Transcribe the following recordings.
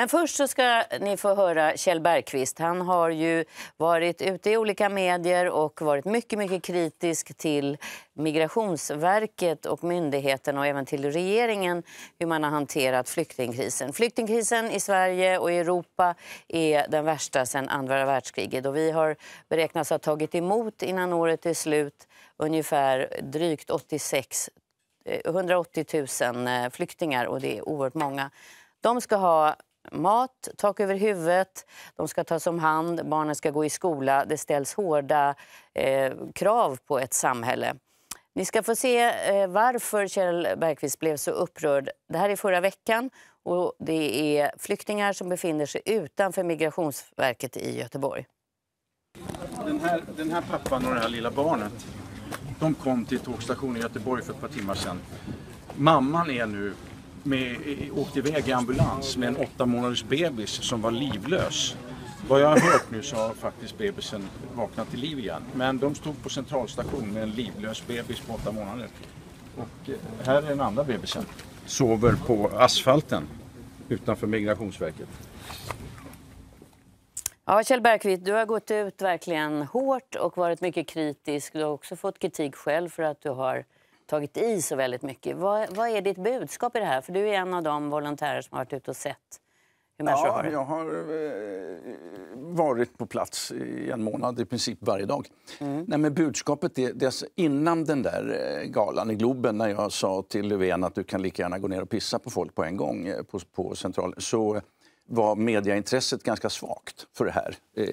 Men först så ska ni få höra Kjell Bergqvist. Han har ju varit ute i olika medier och varit mycket, mycket kritisk till Migrationsverket och myndigheterna och även till regeringen hur man har hanterat flyktingkrisen. Flyktingkrisen i Sverige och i Europa är den värsta sedan andra världskriget och vi har beräknats ha tagit emot innan året är slut ungefär drygt 86 180 000 flyktingar och det är oerhört många. De ska ha mat, tak över huvudet, de ska tas om hand, barnen ska gå i skola. Det ställs hårda eh, krav på ett samhälle. Ni ska få se eh, varför Kjell Bergqvist blev så upprörd. Det här är förra veckan och det är flyktingar som befinner sig utanför Migrationsverket i Göteborg. Den här, den här pappan och det här lilla barnet de kom till tågstationen i Göteborg för ett par timmar sedan. Mamman är nu med, åkt iväg i ambulans med en åtta månaders bebis som var livlös. Vad jag har hört nu så har faktiskt bebisen vaknat till liv igen. Men de stod på centralstation med en livlös bebis på åtta månader. Och eh, här är den andra bebisen. Sover på asfalten utanför Migrationsverket. Ja, Kjell Bergqvist, du har gått ut verkligen hårt och varit mycket kritisk. Du har också fått kritik själv för att du har tagit i så väldigt mycket. Vad, vad, är ditt budskap i det här? För du är en av de volontärer som har varit ute och sett hur människor ja, har det. Jag har eh, varit på plats i en månad i princip varje dag. Mm. Nej, men budskapet är, det innan den där eh, galan i Globen när jag sa till Löfven att du kan lika gärna gå ner och pissa på folk på en gång eh, på, på central, så var medieintresset ganska svagt för det här. Eh,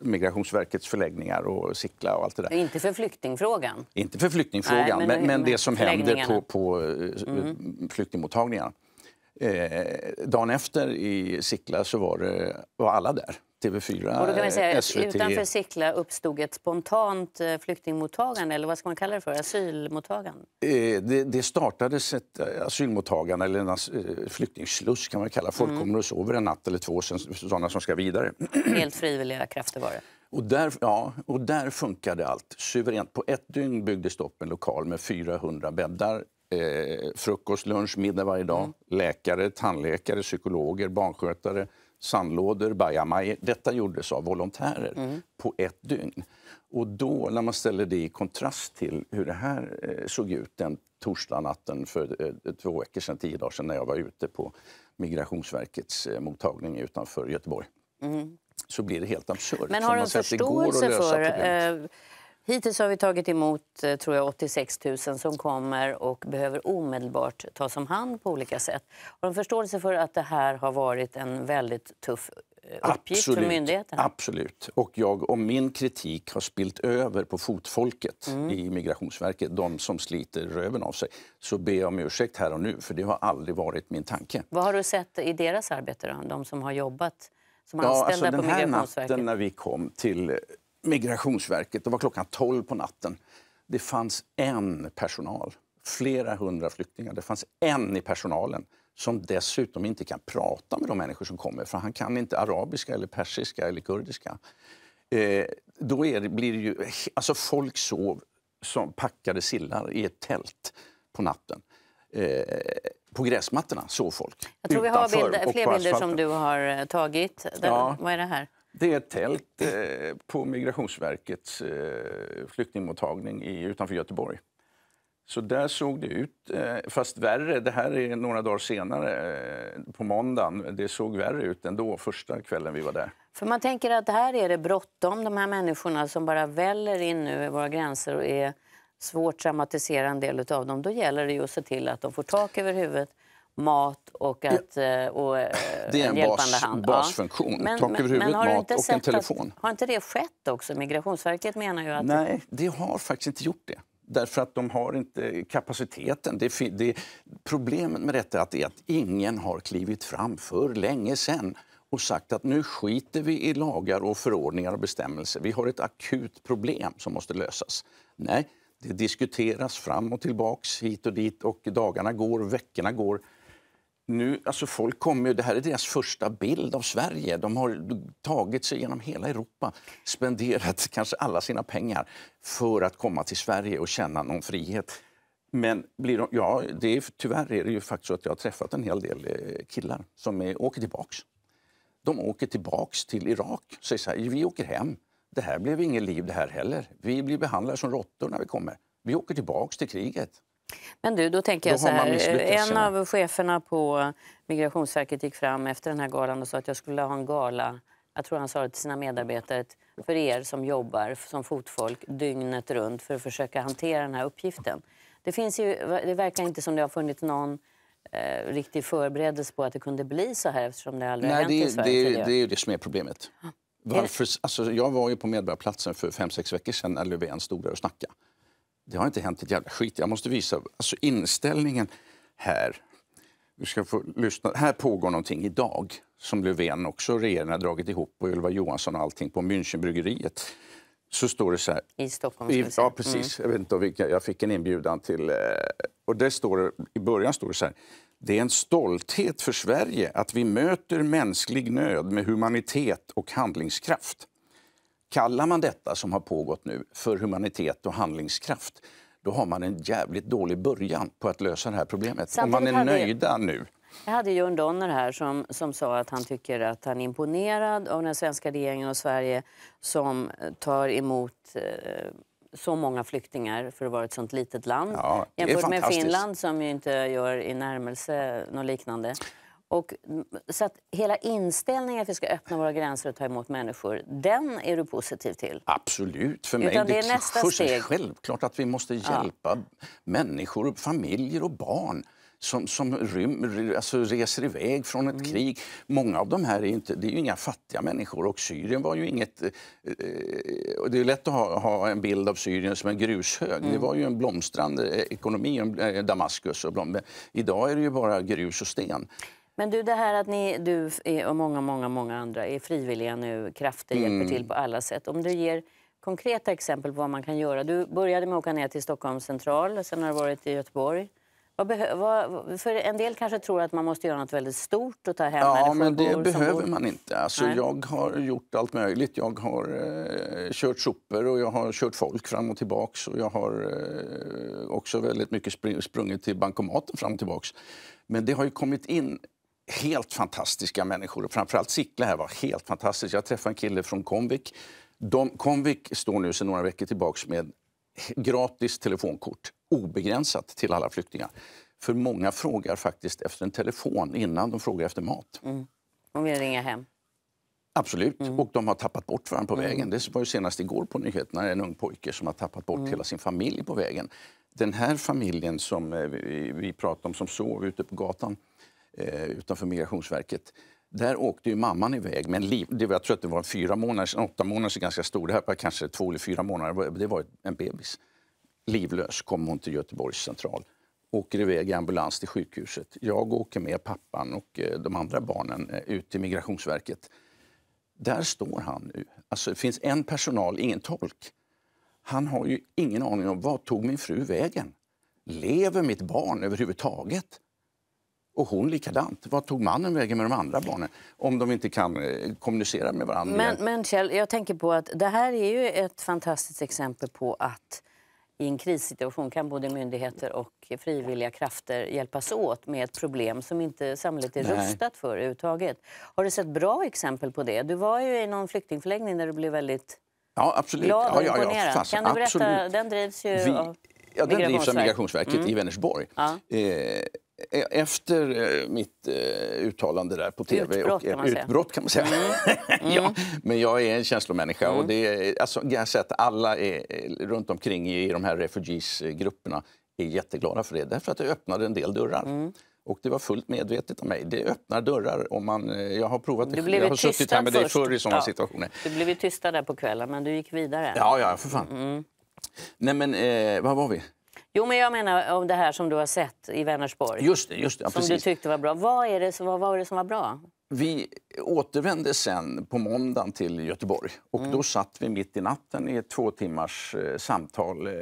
Migrationsverkets förläggningar och Sickla och allt det där. Inte för flyktingfrågan? Inte för flyktingfrågan, Nej, men, men, men, det som händer på, på eh, mm. flyktingmottagningarna. Eh, dagen efter i Sickla så var, det, var alla där. TV4, och då kan man säga, eh, SVT. Utanför Sickla uppstod ett spontant eh, flyktingmottagande, eller vad ska man kalla det för? Asylmottagande? Eh, det, det startades ett asylmottagande, eller en flyktingsluss kan man kalla Folk mm. kommer och sover en natt eller två, sen, sådana som ska vidare. Helt frivilliga krafter var det. Och där, ja, och där funkade allt suveränt. På ett dygn byggdes det upp en lokal med 400 bäddar. Eh, frukost, lunch, middag varje dag. Mm. Läkare, tandläkare, psykologer, barnskötare sandlådor, bajamajor. Detta gjordes av volontärer mm. på ett dygn. Och då, när man ställer det i kontrast till hur det här eh, såg ut den torsdagnatten för eh, två veckor sedan, tio dagar sedan, när jag var ute på Migrationsverkets eh, mottagning utanför Göteborg. Mm. Så blir det helt absurt. Men har du en förståelse för Hittills har vi tagit emot eh, tror jag, 86 000 som kommer och behöver omedelbart tas om hand på olika sätt. Har de förståelse för att det här har varit en väldigt tuff eh, uppgift absolut, för myndigheterna? Absolut. Och jag, om min kritik har spilt över på fotfolket mm. i Migrationsverket, de som sliter röven av sig, så ber jag om ursäkt här och nu, för det har aldrig varit min tanke. Vad har du sett i deras arbete, då? de som har jobbat som anställda ja, alltså på Migrationsverket? Den här natten när vi kom till eh, Migrationsverket. Det var klockan 12 på natten. Det fanns en personal, flera hundra flyktingar. Det fanns en i personalen som dessutom inte kan prata med de människor som kommer för han kan inte arabiska, eller persiska eller kurdiska. Eh, då det, blir det ju... Alltså folk sov som packade sillar i ett tält på natten. Eh, på gräsmattorna sov folk. Jag tror vi har bilder, fler bilder som du har eh, tagit. Den, ja. Vad är det här? Det är ett tält eh, på Migrationsverkets eh, flyktingmottagning i, utanför Göteborg. Så där såg det ut, eh, fast värre. Det här är några dagar senare, eh, på måndagen. Det såg värre ut än då, första kvällen vi var där. För man tänker att här är det bråttom, de här människorna som bara väller in nu i våra gränser och är svårt traumatisera en del av dem. Då gäller det ju att se till att de får tak över huvudet mat och, att, ja. Eh, och, och eh, det är en, en bas, hand. basfunktion. Ja. Men, tak över huvudet, mat och en telefon. Att, har inte det skett också? Migrationsverket menar ju att... Nej, det har faktiskt inte gjort det. Därför att de har inte kapaciteten. Det, det, problemet med detta är att ingen har klivit fram för länge sen och sagt att nu skiter vi i lagar och förordningar och bestämmelser. Vi har ett akut problem som måste lösas. Nej, det diskuteras fram och tillbaks, hit och dit och dagarna går, veckorna går nu, alltså folk kommer, det här är deras första bild av Sverige. De har tagit sig genom hela Europa, spenderat kanske alla sina pengar för att komma till Sverige och känna någon frihet. Men blir de, ja, det är, tyvärr är det ju faktiskt så att jag har träffat en hel del eh, killar som är, åker tillbaks. De åker tillbaks till Irak och säger så här, vi åker hem. Det här blev inget liv det här heller. Vi blir behandlade som råttor när vi kommer. Vi åker tillbaks till kriget. Men du, då tänker jag då så här. En av cheferna på Migrationsverket gick fram efter den här galan och sa att jag skulle ha en gala jag tror han sa det till sina medarbetare, för er som jobbar som fotfolk dygnet runt för att försöka hantera den här uppgiften. Det, finns ju, det verkar inte som det har funnits någon eh, riktig förberedelse på att det kunde bli så här eftersom det aldrig Nej, hänt det, i Sverige det, det, det är ju det som är problemet. Varför, alltså, jag var ju på Medborgarplatsen för fem sex veckor sedan när Löfven stod där och snackade det har inte hänt ett jävla skit. Jag måste visa alltså inställningen här. Du ska få lyssna. Här pågår någonting idag som Löfven också regeringen har dragit ihop och Ylva Johansson och allting på Münchenbryggeriet. Så står det så här. I Stockholm. I, ja, precis. Mm. Jag, vet inte vilka, jag fick en inbjudan till... Eh, och det står, I början står det så här. Det är en stolthet för Sverige att vi möter mänsklig nöd med humanitet och handlingskraft. Kallar man detta som har pågått nu för humanitet och handlingskraft då har man en jävligt dålig början på att lösa det här problemet. Samtidigt Om man är nöjda nu. Jag hade John Donner här som, som sa att han tycker att han är imponerad av den svenska regeringen och Sverige som tar emot eh, så många flyktingar för att vara ett sånt litet land. Ja, jämfört med Finland som ju inte gör i närmelse något liknande. Och, så att hela inställningen att vi ska öppna våra gränser och ta emot människor, den är du positiv till? Absolut. För mig Utan det är det nästa för steg. självklart att vi måste hjälpa ja. människor, familjer och barn som, som rym, alltså reser iväg från ett mm. krig. Många av de här är, inte, det är ju inga fattiga människor och Syrien var ju inget... Eh, eh det är lätt att ha, ha, en bild av Syrien som en grushög. Mm. Det var ju en blomstrande ekonomi, eh, Damaskus. Och blom, idag är det ju bara grus och sten. Men du, det här att ni, du och många, många, många andra är frivilliga nu, krafter hjälper mm. till på alla sätt. Om du ger konkreta exempel på vad man kan göra. Du började med att åka ner till Stockholms central, sen har du varit i Göteborg. Vad, för en del kanske tror att man måste göra något väldigt stort och ta hem Ja, men det behöver man inte. Alltså, jag har gjort allt möjligt. Jag har eh, kört sopor och jag har kört folk fram och tillbaks. Och jag har eh, också väldigt mycket sprungit till bankomaten fram och tillbaks. Men det har ju kommit in helt fantastiska människor. framförallt Sickla här var helt fantastiskt. Jag träffade en kille från Comvik. Comvik står nu sedan några veckor tillbaks med gratis telefonkort, obegränsat till alla flyktingar. För många frågar faktiskt efter en telefon innan de frågar efter mat. Mm. De vill ringa hem. Absolut. Mm. Och de har tappat bort varandra på mm. vägen. Det var ju senast igår på nyheterna en ung pojke som har tappat bort mm. hela sin familj på vägen. Den här familjen som eh, vi pratade om som sov ute på gatan Eh, utanför Migrationsverket. Där åkte ju mamman iväg med det var, jag tror att det var fyra månaders, en åtta månaders ganska stor, det här var kanske två eller fyra månader, det var en bebis. Livlös kom hon till Göteborgs central. Åker iväg i ambulans till sjukhuset. Jag åker med pappan och eh, de andra barnen eh, ut till Migrationsverket. Där står han nu. Alltså, det finns en personal, ingen tolk. Han har ju ingen aning om vad tog min fru vägen. Lever mitt barn överhuvudtaget? Och hon likadant. Vad tog mannen vägen med de andra barnen om de inte kan eh, kommunicera med varandra? Men, men Kjell, jag tänker på att det här är ju ett fantastiskt exempel på att i en krissituation kan både myndigheter och frivilliga krafter hjälpas åt med ett problem som inte samhället är Nej. rustat för överhuvudtaget. Har du sett bra exempel på det? Du var ju i någon flyktingförläggning där du blev väldigt ja, absolut. glad och ja, ja, imponerad. Ja, kan du berätta? Absolut. Den drivs ju Vi... av Ja, den drivs av Migrationsverket mm. i Vänersborg. Ja. Eh, Eh, efter eh, mitt eh, uttalande där på tv... Utbrott, och, kan, man utbrott kan man säga. Mm. ja, mm. men jag är en känslomänniska. Mm. Och det alltså, jag har sett alla är, runt omkring i de här refugees-grupperna är jätteglada för det, därför att det öppnade en del dörrar. Mm. Och Det var fullt medvetet av mig. Det öppnar dörrar. Om man, jag har provat det. Jag har suttit här med först. dig förr i sådana ja. situationer. Du blev ju tystad där på kvällen, men du gick vidare. Ja, ja, för fan. Mm. Nej, men eh, var var vi? Jo, men jag menar om det här som du har sett i Vänersborg. Just det, just det. Ja, som precis. du tyckte var bra. Vad, är det, vad var det som var bra? Vi återvände sen på måndagen till Göteborg och mm. då satt vi mitt i natten i ett två timmars eh, samtal eh,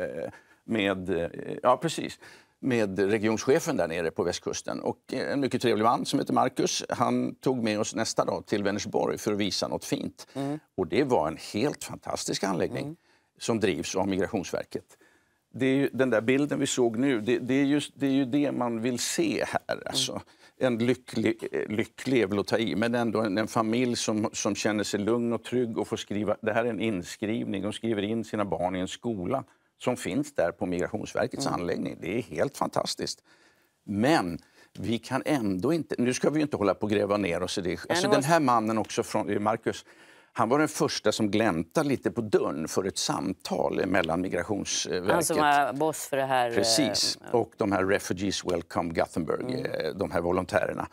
med, eh, ja precis, med regionschefen där nere på västkusten. Och eh, en mycket trevlig man som heter Marcus, han tog med oss nästa dag till Vänersborg för att visa något fint. Mm. Och det var en helt fantastisk anläggning mm. som drivs av Migrationsverket det är ju, den där bilden vi såg nu, det, det, är just, det, är ju det man vill se här. Mm. Alltså. En lycklig, lycklig är väl att ta i, men ändå en, en, familj som, som känner sig lugn och trygg och får skriva, det här är en inskrivning, de skriver in sina barn i en skola som finns där på Migrationsverkets mm. anläggning. Det är helt fantastiskt. Men vi kan ändå inte... Nu ska vi inte hålla på och gräva ner oss i det. Alltså, den här mannen också, från, Marcus, han var den första som gläntade lite på dörren för ett samtal mellan Migrationsverket... Han som var boss för det här... Precis. Eh, Och de här Refugees Welcome Gothenburg, mm. Eh, de här volontärerna.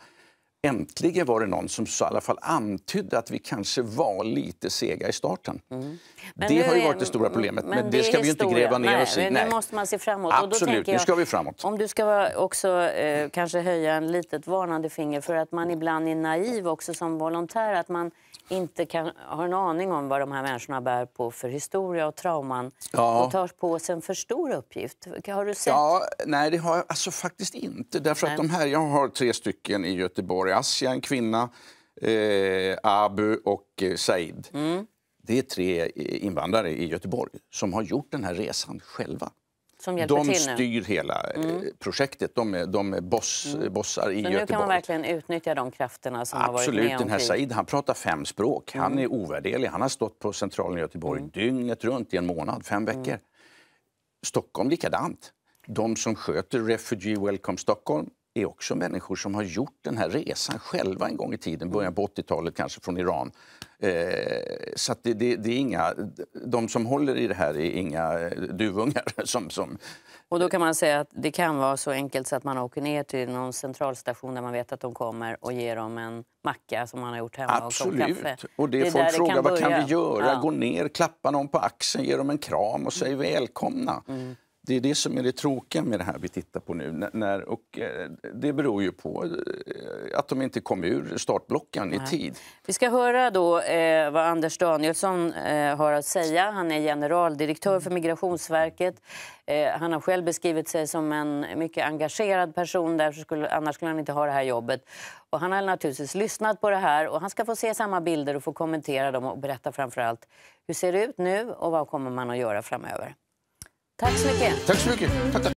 Äntligen var det någon som så, i alla fall antydde att vi kanske var lite sega i starten. Mm. Det har ju varit det stora mm, problemet, men, men det, ska vi inte gräva ner oss i. Nej, nu måste man se framåt. Absolut, jag, nu ska vi framåt. Om du ska också eh, kanske höja en litet varnande finger för att man ibland är naiv också som volontär, att man inte kan, har en aning om vad de här människorna bär på för historia och trauman ja. och tar på sig en för stor uppgift. Har du sett? Ja, nej, det har jag alltså, faktiskt inte. Därför att de här, jag har tre stycken i Göteborg. Asia, en kvinna, eh, Abu och eh, Said. Mm. Det är tre eh, invandrare i Göteborg som har gjort den här resan själva. Som hjälper de till styr hela eh, mm. projektet. De är, de är boss, mm. bossar i Så Göteborg. Nu kan man verkligen utnyttja de krafterna som Absolut. har varit med Absolut. Den här Said pratar fem språk. Han mm. är ovärderlig. Han har stått på Centralen i Göteborg mm. dygnet runt i en månad, fem mm. veckor. Stockholm likadant. De som sköter Refugee Welcome Stockholm är också människor som har gjort den här resan själva en gång i tiden, början på 80-talet kanske, från Iran. Eh, så det, det, det, är inga, de som håller i det här är inga eh, duvungar. Som, som... Och då kan man säga att det kan vara så enkelt så att man åker ner till någon centralstation där man vet att de kommer och ger dem en macka som man har gjort hemma Absolut. och kaffe. Och det, det folk frågar, kan vad kan vi göra? Ja. Gå ner, klappa någon på axeln, ge dem en kram och säg mm. välkomna. Mm det är det som är det tråkiga med det här vi tittar på nu. När, och eh, det beror ju på eh, att de inte kom ur startblocken Nej. i tid. Vi ska höra då eh, vad Anders Danielsson har att säga. Han är generaldirektör för Migrationsverket. han har själv beskrivit sig som en mycket engagerad person. Därför skulle, annars skulle han inte ha det här jobbet. Och han har naturligtvis lyssnat på det här och han ska få se samma bilder och få kommentera dem och berätta framförallt hur ser det ut nu och vad kommer man att göra framöver. Tack så mycket. Tack så mycket. Tack, tack.